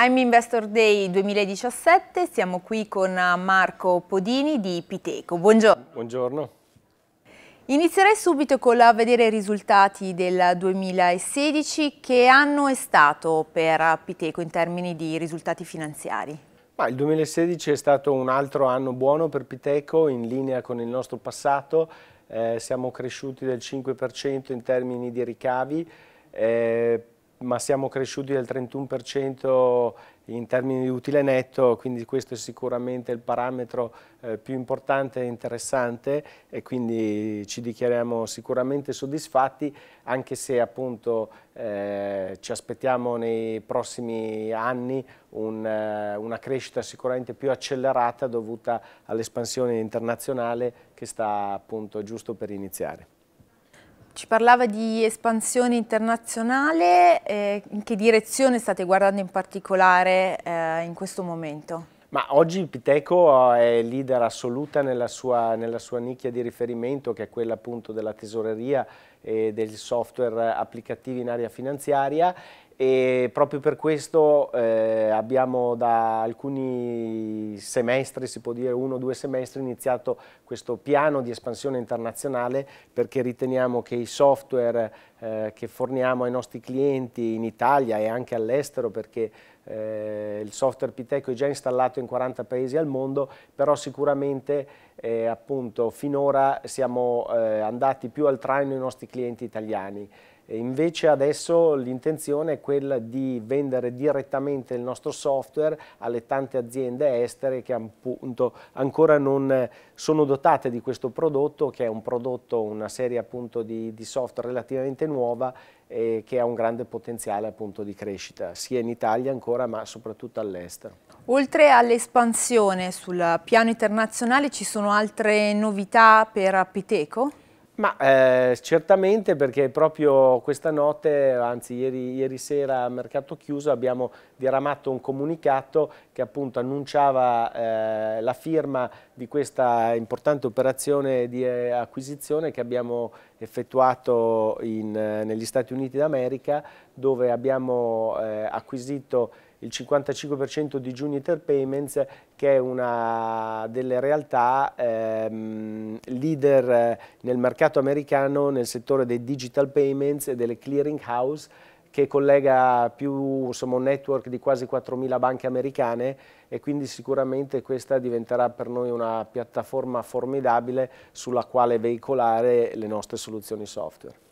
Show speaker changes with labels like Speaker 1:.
Speaker 1: I'm Investor Day 2017, siamo qui con Marco Podini di Piteco. Buongiorno. Buongiorno. Inizierei subito con la vedere i risultati del 2016. Che anno è stato per Piteco in termini di risultati finanziari? Ma il
Speaker 2: 2016 è stato un altro anno buono per Piteco, in linea con il nostro passato. Eh, siamo cresciuti del 5% in termini di ricavi. Eh, ma siamo cresciuti del 31% in termini di utile netto, quindi questo è sicuramente il parametro eh, più importante e interessante e quindi ci dichiariamo sicuramente soddisfatti, anche se appunto eh, ci aspettiamo nei prossimi anni un, eh, una crescita sicuramente più accelerata dovuta all'espansione internazionale che sta appunto giusto per iniziare.
Speaker 1: Ci parlava di espansione internazionale, eh, in che direzione state guardando in particolare eh, in questo momento?
Speaker 2: Ma oggi Piteco eh, è leader assoluta nella sua, nella sua, nicchia di riferimento che è quella appunto della tesoreria e del software applicativi in area finanziaria e proprio per questo eh, abbiamo da alcuni semestri, si può dire uno o due semestri, iniziato questo piano di espansione internazionale perché riteniamo che i software eh, che forniamo ai nostri clienti in Italia e anche all'estero perché eh, il software Piteco è già installato in 40 paesi al mondo, però sicuramente eh, appunto, finora siamo eh, andati più al traino i nostri clienti italiani. E invece adesso l'intenzione è quella di vendere direttamente il nostro software alle tante aziende estere che appunto ancora non sono dotate di questo prodotto, che è un prodotto, una serie appunto di, di software relativamente nuova e eh, che ha un grande potenziale appunto di crescita, sia in Italia ancora ma soprattutto all'estero.
Speaker 1: Oltre all'espansione sul piano internazionale ci sono altre novità per Piteco?
Speaker 2: Ma eh, certamente perché proprio questa notte, anzi ieri, ieri, sera a mercato chiuso abbiamo diramato un comunicato che appunto annunciava eh, la firma di questa importante operazione di eh, acquisizione che abbiamo effettuato in, eh, negli Stati Uniti d'America dove abbiamo eh, acquisito il 55% di Juniper Payments che è una delle realtà ehm, leader eh, nel mercato americano nel settore dei digital payments e delle clearing house che collega più, insomma, un network di quasi 4.000 banche americane e quindi sicuramente questa diventerà per noi una piattaforma formidabile sulla quale veicolare le nostre soluzioni software.